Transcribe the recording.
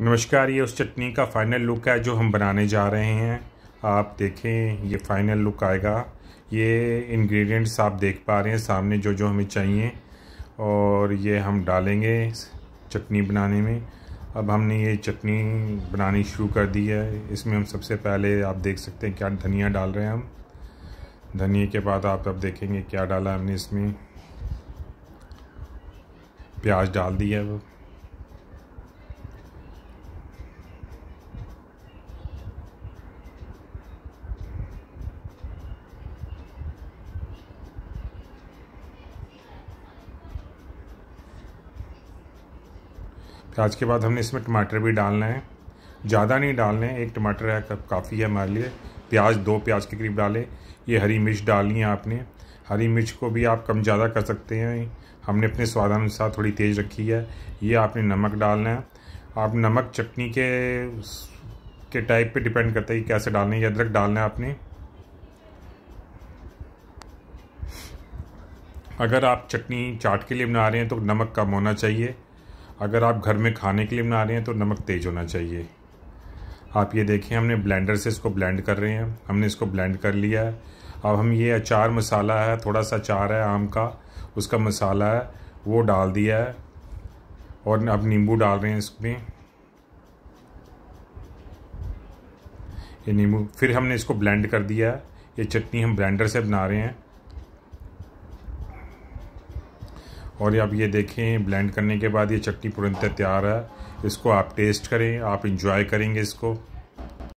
नमस्कार ये उस चटनी का फाइनल लुक है जो हम बनाने जा रहे हैं आप देखें ये फाइनल लुक आएगा ये इंग्रेडिएंट्स आप देख पा रहे हैं सामने जो जो हमें चाहिए और ये हम डालेंगे चटनी बनाने में अब हमने ये चटनी बनानी शुरू कर दी है इसमें हम सबसे पहले आप देख सकते हैं क्या धनिया डाल रहे हैं हम धनिया के बाद आप अब देखेंगे क्या डाला हमने इसमें प्याज डाल दिया है प्याज तो के बाद हमने इसमें टमाटर भी डालना है ज़्यादा नहीं डालने एक टमाटर है काफ़ी है हमारे लिए प्याज दो प्याज के करीब डालें ये हरी मिर्च डालनी है आपने हरी मिर्च को भी आप कम ज़्यादा कर सकते हैं हमने अपने स्वादानुसार थोड़ी तेज़ रखी है ये आपने नमक डालना है आप नमक चटनी के के टाइप पे डिपेंड करता है कि कैसे डालना है अदरक डालना है आपने अगर आप चटनी चाट के लिए बना रहे हैं तो नमक कम होना चाहिए अगर आप घर में खाने के लिए बना रहे हैं तो नमक तेज़ होना चाहिए आप ये देखें हमने ब्लेंडर से इसको ब्लेंड कर रहे हैं हमने इसको ब्लेंड कर लिया है अब हम ये अचार मसाला है थोड़ा सा अचार है आम का उसका मसाला है वो डाल दिया है और अब नींबू डाल रहे हैं इसमें ये नींबू फिर हमने इसको ब्लेंड कर दिया है ये चटनी हम ब्लेंडर से बना रहे हैं और आप ये देखें ब्लेंड करने के बाद ये चटनी पूरी तैयार है इसको आप टेस्ट करें आप इंजॉय करेंगे इसको